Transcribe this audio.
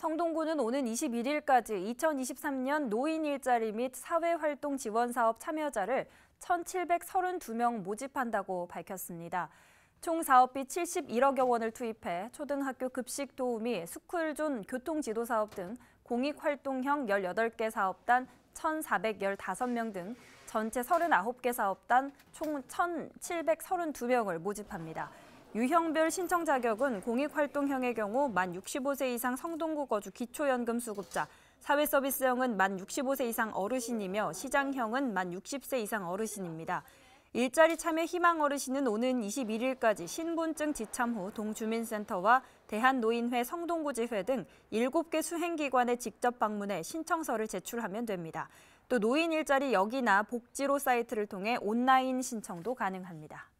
성동구는 오는 21일까지 2023년 노인 일자리 및 사회활동 지원 사업 참여자를 1,732명 모집한다고 밝혔습니다. 총 사업비 71억여 원을 투입해 초등학교 급식 도우미, 스쿨존 교통지도 사업 등 공익활동형 18개 사업단 1,415명 등 전체 39개 사업단 총 1,732명을 모집합니다. 유형별 신청 자격은 공익활동형의 경우 만 65세 이상 성동구 거주 기초연금 수급자, 사회서비스형은 만 65세 이상 어르신이며 시장형은 만 60세 이상 어르신입니다. 일자리 참여 희망 어르신은 오는 21일까지 신분증 지참 후 동주민센터와 대한노인회 성동구지회 등 7개 수행기관에 직접 방문해 신청서를 제출하면 됩니다. 또 노인 일자리 여기나 복지로 사이트를 통해 온라인 신청도 가능합니다.